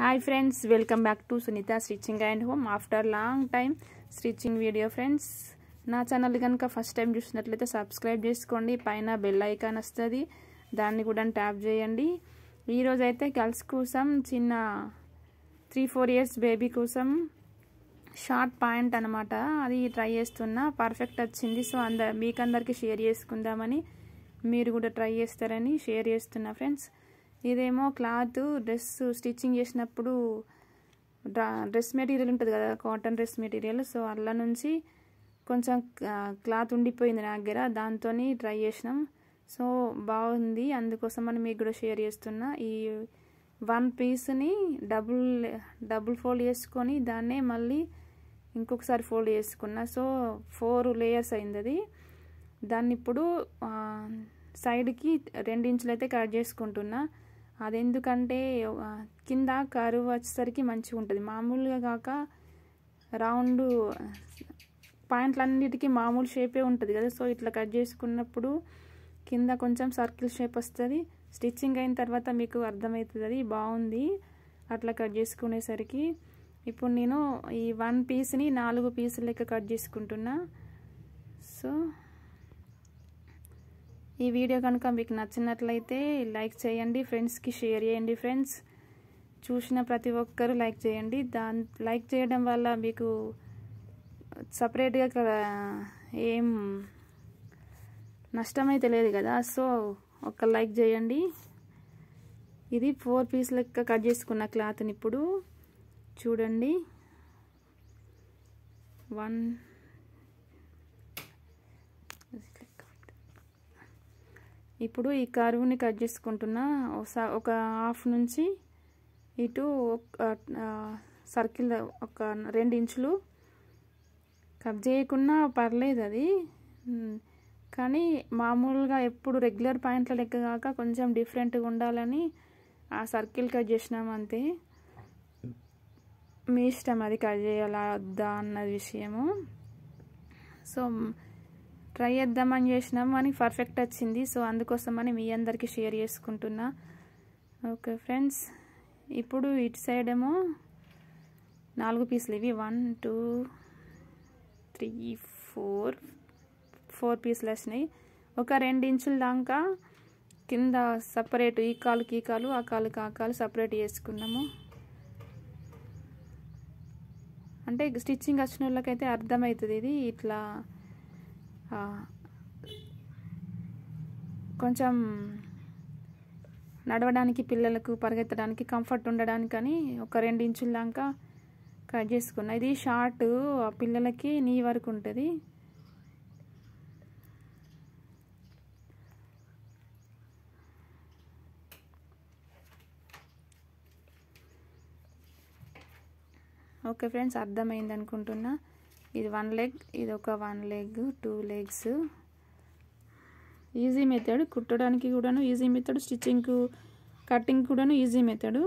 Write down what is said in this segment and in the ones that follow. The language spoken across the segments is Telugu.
hi friends welcome back to Sunitha stitching and home after long time stitching video friends నా ఛానల్ కనుక ఫస్ట్ టైం చూసినట్లయితే సబ్స్క్రైబ్ చేసుకోండి పైన బెల్ ఐకాన్ వస్తుంది దాన్ని కూడా ట్యాప్ చేయండి ఈరోజు అయితే గర్ల్స్ కోసం చిన్న త్రీ ఫోర్ ఇయర్స్ బేబీ కోసం షార్ట్ పాయింట్ అనమాట అది ట్రై చేస్తున్నా పర్ఫెక్ట్ వచ్చింది సో అంద మీకందరికీ షేర్ చేసుకుందామని మీరు కూడా ట్రై చేస్తారని షేర్ చేస్తున్నా ఫ్రెండ్స్ ఇదేమో క్లాత్ డ్రెస్ స్టిచ్చింగ్ చేసినప్పుడు డ్రెస్ మెటీరియల్ ఉంటుంది కదా కాటన్ డ్రెస్ మెటీరియల్ సో అలా నుంచి కొంచెం క్లాత్ ఉండిపోయింది నా దగ్గర దాంతో ట్రై చేసినాం సో బాగుంది అందుకోసం అని మీకు కూడా షేర్ చేస్తున్నా ఈ వన్ పీస్ని డబుల్ డబుల్ ఫోల్డ్ చేసుకొని దాన్నే మళ్ళీ ఇంకొకసారి ఫోల్డ్ చేసుకున్నా సో ఫోర్ లేయర్స్ అయింది అది దాన్ని ఇప్పుడు సైడ్కి ఇంచులు అయితే కట్ చేసుకుంటున్నా అదెందుకంటే కింద కరువు వచ్చేసరికి మంచిగా ఉంటుంది మామూలుగా కాక రౌండ్ పాయింట్లన్నిటికీ మామూలు షేపే ఉంటుంది కదా సో ఇట్లా కట్ చేసుకున్నప్పుడు కింద కొంచెం సర్కిల్ షేప్ వస్తుంది స్టిచ్చింగ్ అయిన తర్వాత మీకు అర్థమవుతుంది అది బాగుంది అట్లా కట్ చేసుకునేసరికి ఇప్పుడు నేను ఈ వన్ పీస్ని నాలుగు పీసులు లెక్క కట్ చేసుకుంటున్నా సో ఈ వీడియో కనుక మీకు నచ్చినట్లయితే లైక్ చేయండి ఫ్రెండ్స్కి షేర్ చేయండి ఫ్రెండ్స్ చూసిన ప్రతి ఒక్కరూ లైక్ చేయండి దాని లైక్ చేయడం వల్ల మీకు సపరేట్గా ఏం నష్టమైతే లేదు కదా సో ఒక లైక్ చేయండి ఇది ఫోర్ పీస్ లెక్క కట్ చేసుకున్న క్లాత్ని ఇప్పుడు చూడండి వన్ ఇప్పుడు ఈ కరువుని కట్ చేసుకుంటున్న ఒక హాఫ్ నుంచి ఇటు సర్కిల్ ఒక రెండు ఇంచులు కట్ చేయకున్నా పర్లేదు అది కానీ మామూలుగా ఎప్పుడు రెగ్యులర్ పాయింట్ల లెక్క కాక కొంచెం డిఫరెంట్గా ఉండాలని ఆ సర్కిల్ కట్ చేసినాం అంతే మీ ఇష్టం అది కట్ చేయాలా వద్దా అన్న విషయము సో ట్రై చేద్దామని చేసినాం అని పర్ఫెక్ట్ వచ్చింది సో అందుకోసమని మీ అందరికీ షేర్ చేసుకుంటున్నా ఓకే ఫ్రెండ్స్ ఇప్పుడు ఇటు సైడ్ ఏమో నాలుగు పీసులు ఇవి one two three four four పీసులు వచ్చినాయి ఒక రెండు ఇంచుల దాకా కింద సపరేట్ ఈ కాలుకి ఈ కాలు ఆ కాలుకి ఆ కాలు సపరేట్ చేసుకున్నాము అంటే స్టిచ్చింగ్ వచ్చిన వాళ్ళకైతే అర్థమవుతుంది ఇది ఇట్లా కొంచెం నడవడానికి పిల్లలకు పరిగెత్తడానికి కంఫర్ట్ ఉండడానికని ఒక రెండు ఇంచుల దాకా కట్ చేసుకున్నా ఇది షార్ట్ పిల్లలకి నీ వరకు ఉంటుంది ఓకే ఫ్రెండ్స్ అర్థమైంది అనుకుంటున్నా ఇది వన్ లెగ్ ఇది ఒక one leg two legs easy method కుట్టడానికి కూడాను ఈజీ మెథడ్ స్టిచ్చింగ్కు కటింగ్ కూడాను ఈజీ మెథడు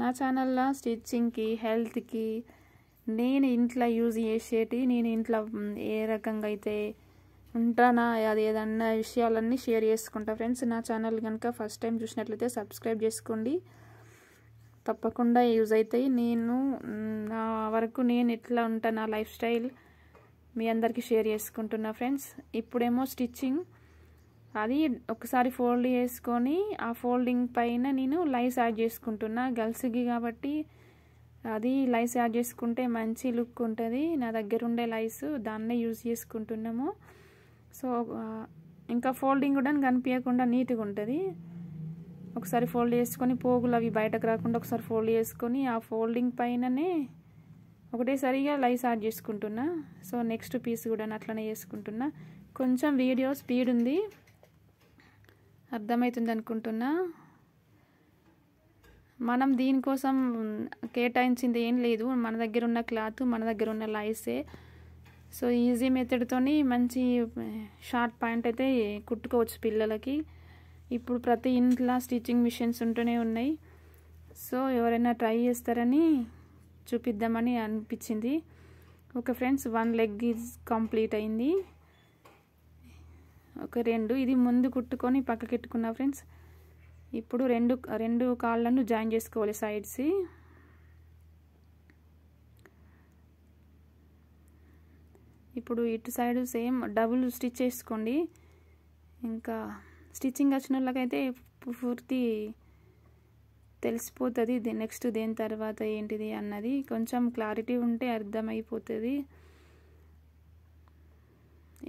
నా ఛానల్లో స్టిచ్చింగ్కి హెల్త్కి నేను ఇంట్లో యూజ్ చేసేటి నేను ఇంట్లో ఏ రకంగా అయితే ఉంటానా అది ఏదన్నా విషయాలన్నీ షేర్ చేసుకుంటా ఫ్రెండ్స్ నా ఛానల్ కనుక ఫస్ట్ టైం చూసినట్లయితే సబ్స్క్రైబ్ చేసుకోండి తప్పకుండా యూజ్ అవుతాయి నేను నా వరకు నేను ఎట్లా ఉంటా నా లైఫ్ స్టైల్ మీ అందరికీ షేర్ చేసుకుంటున్నా ఫ్రెండ్స్ ఇప్పుడేమో స్టిచ్చింగ్ అది ఒకసారి ఫోల్డ్ చేసుకొని ఆ ఫోల్డింగ్ పైన నేను లైస్ యాడ్ చేసుకుంటున్నా గర్ల్స్కి కాబట్టి అది లైస్ యాడ్ చేసుకుంటే మంచి లుక్ ఉంటుంది నా దగ్గర ఉండే లైస్ దాన్నే యూజ్ చేసుకుంటున్నాము సో ఇంకా ఫోల్డింగ్ కూడా కనిపించకుండా నీట్గా ఉంటుంది ఒకసారి ఫోల్డ్ చేసుకొని పోగులు అవి బయటకు రాకుండా ఒకసారి ఫోల్డ్ చేసుకొని ఆ ఫోల్డింగ్ పైననే ఒకటేసారిగా లైస్ యాడ్ చేసుకుంటున్నా సో నెక్స్ట్ పీస్ కూడా అట్లనే చేసుకుంటున్నా కొంచెం వీడియో స్పీడ్ ఉంది అర్థమవుతుంది అనుకుంటున్నా మనం దీనికోసం కేటాయించింది ఏం లేదు మన దగ్గర ఉన్న క్లాత్ మన దగ్గర ఉన్న లైసే సో ఈజీ మెథడ్తో మంచి షార్ట్ ప్యాంట్ అయితే కుట్టుకోవచ్చు పిల్లలకి ఇప్పుడు ప్రతి ఇంట్లో స్టిచ్చింగ్ మిషన్స్ ఉంటూనే ఉన్నాయి సో ఎవరైనా ట్రై చేస్తారని చూపిద్దామని అనిపించింది okay friends one leg is complete అయింది ఒక రెండు ఇది ముందు కుట్టుకొని పక్కకెట్టుకున్నా ఫ్రెండ్స్ ఇప్పుడు రెండు రెండు కాళ్ళను జాయిన్ చేసుకోవాలి సైడ్స్ ఇప్పుడు ఇటు సైడ్ సేమ్ డబుల్ స్టిచ్ చేసుకోండి ఇంకా స్టిచ్చింగ్ వచ్చిన వాళ్ళకైతే పూర్తి తెలిసిపోతుంది నెక్స్ట్ దేని తర్వాత ఏంటిది అన్నది కొంచెం క్లారిటీ ఉంటే అర్థమైపోతుంది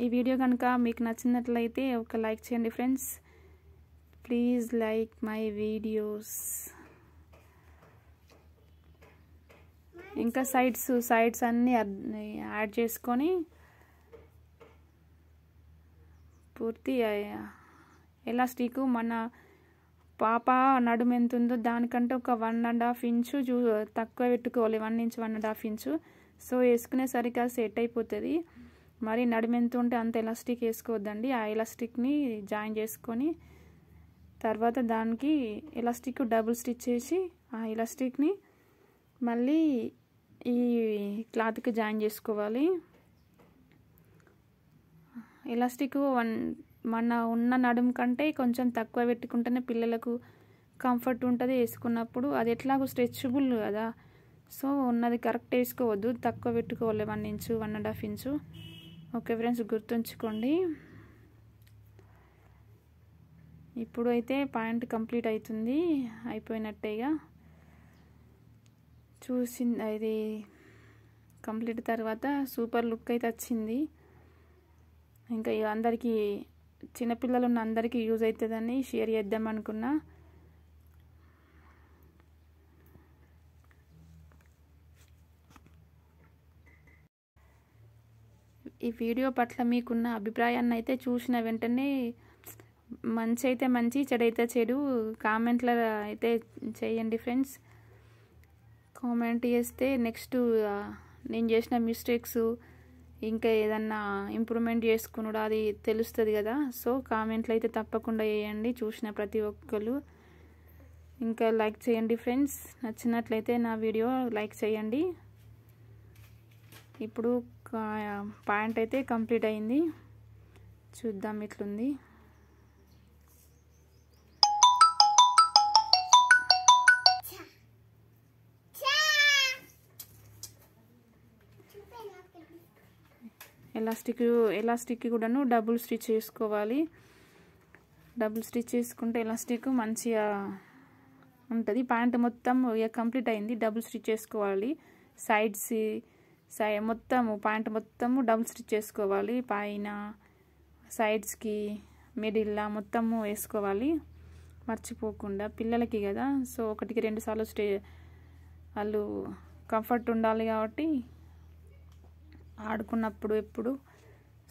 ఈ వీడియో కనుక మీకు నచ్చినట్లయితే ఒక లైక్ చేయండి friends please like my videos ఇంకా సైడ్స్ సైడ్స్ అన్నీ యాడ్ చేసుకొని పూర్తి ఎలాస్టిక్ మన పాప నడుము ఎంత ఉందో దానికంటే ఒక వన్ అండ్ హాఫ్ ఇంచు చూ తక్కువ పెట్టుకోవాలి one inch one and half inch so వేసుకునేసరికి అది సెట్ అయిపోతుంది మరి నడుము ఎంత ఉంటే అంత ఎలాస్టిక్ వేసుకోవద్దండి ఆ ఎలాస్టిక్ని జాయిన్ చేసుకొని తర్వాత దానికి ఎలాస్టిక్ డబుల్ స్టిచ్ చేసి ఆ ఎలాస్టిక్ని మళ్ళీ ఈ క్లాత్కి జాయిన్ చేసుకోవాలి ఎలాస్టిక్ వన్ మన ఉన్న నడుము కంటే కొంచెం తక్కువ పెట్టుకుంటేనే పిల్లలకు కంఫర్ట్ ఉంటుంది వేసుకున్నప్పుడు అది ఎట్లాగో స్ట్రెచబుల్ కదా సో ఉన్నది కరెక్ట్ వేసుకోవద్దు తక్కువ పెట్టుకోవాలి one inch one and half inch okay friends గుర్తుంచుకోండి ఇప్పుడు అయితే పాయింట్ కంప్లీట్ అవుతుంది అయిపోయినట్టేగా చూసింది అది కంప్లీట్ తర్వాత సూపర్ లుక్ అయితే వచ్చింది ఇంకా అందరికీ చిన్నపిల్లలు ఉన్న అందరికీ యూజ్ అవుతుందని షేర్ చేద్దాం అనుకున్నా ఈ వీడియో పట్ల మీకున్న అభిప్రాయాన్ని అయితే చూసిన వెంటనే మంచి అయితే మంచి చెడైతే చెడు కామెంట్ల అయితే చేయండి ఫ్రెండ్స్ కామెంట్ చేస్తే నెక్స్ట్ నేను చేసిన మిస్టేక్స్ ఇంకా ఏదన్నా ఇంప్రూవ్మెంట్ చేసుకునుడు అది తెలుస్తుంది కదా సో కామెంట్లు అయితే తప్పకుండా వేయండి చూసిన ప్రతి ఒక్కరు ఇంకా లైక్ చేయండి ఫ్రెండ్స్ నచ్చినట్లయితే నా వీడియో లైక్ చేయండి ఇప్పుడు పాయింట్ అయితే కంప్లీట్ అయింది చూద్దాం ఇట్లుంది ఎలాస్టిక్ ఎలాస్టిక్ కూడాను డబుల్ స్టిచ్ చేసుకోవాలి డబుల్ స్టిచ్ చేసుకుంటే ఎలాస్టిక్ మంచిగా ఉంటుంది ప్యాంట్ మొత్తం ఇక కంప్లీట్ అయింది డబుల్ స్టిచ్ చేసుకోవాలి సైడ్స్ సై మొత్తము ప్యాంట్ మొత్తము డబుల్ స్టిచ్ చేసుకోవాలి పైన సైడ్స్కి మిడిల్లా మొత్తము వేసుకోవాలి మర్చిపోకుండా పిల్లలకి కదా సో ఒకటికి రెండు సార్లు స్టే వాళ్ళు కంఫర్ట్ ఉండాలి కాబట్టి ఆడుకున్నప్పుడు ఎప్పుడు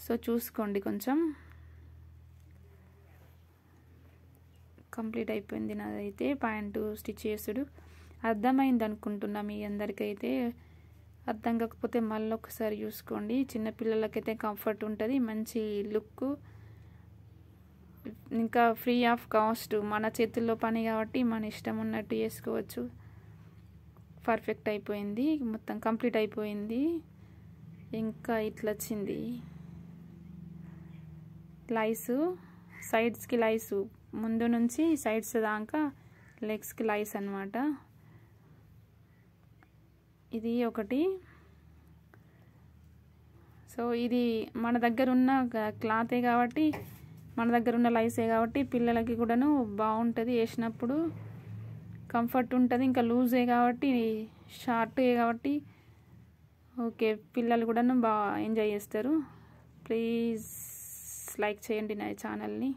సో చూసుకోండి కొంచెం కంప్లీట్ అయిపోయింది నాదైతే ప్యాంటు స్టిచ్ చేసుడు అర్థమైంది అనుకుంటున్నా మీ అందరికైతే అర్థం కాకపోతే మళ్ళీ ఒకసారి చూసుకోండి చిన్నపిల్లలకైతే కంఫర్ట్ ఉంటుంది మంచి లుక్ ఇంకా ఫ్రీ ఆఫ్ కాస్ట్ మన చేతుల్లో పని కాబట్టి మన ఇష్టం ఉన్నట్టు చేసుకోవచ్చు పర్ఫెక్ట్ అయిపోయింది మొత్తం కంప్లీట్ అయిపోయింది ఇంకా ఇట్లా వచ్చింది లైసు సైడ్స్కి లైసు ముందు నుంచి సైడ్స్ దాకా లెగ్స్కి లైస్ అనమాట ఇది ఒకటి సో ఇది మన దగ్గర ఉన్న క్లాతే కాబట్టి మన దగ్గర ఉన్న లైసే కాబట్టి పిల్లలకి కూడాను బాగుంటుంది వేసినప్పుడు కంఫర్ట్ ఉంటుంది ఇంకా లూజే కాబట్టి షార్ట్ కాబట్టి ఓకే పిల్లలు కూడా బాగా ఎంజాయ్ చేస్తారు ప్లీజ్ లైక్ చేయండి నా ఛానల్ని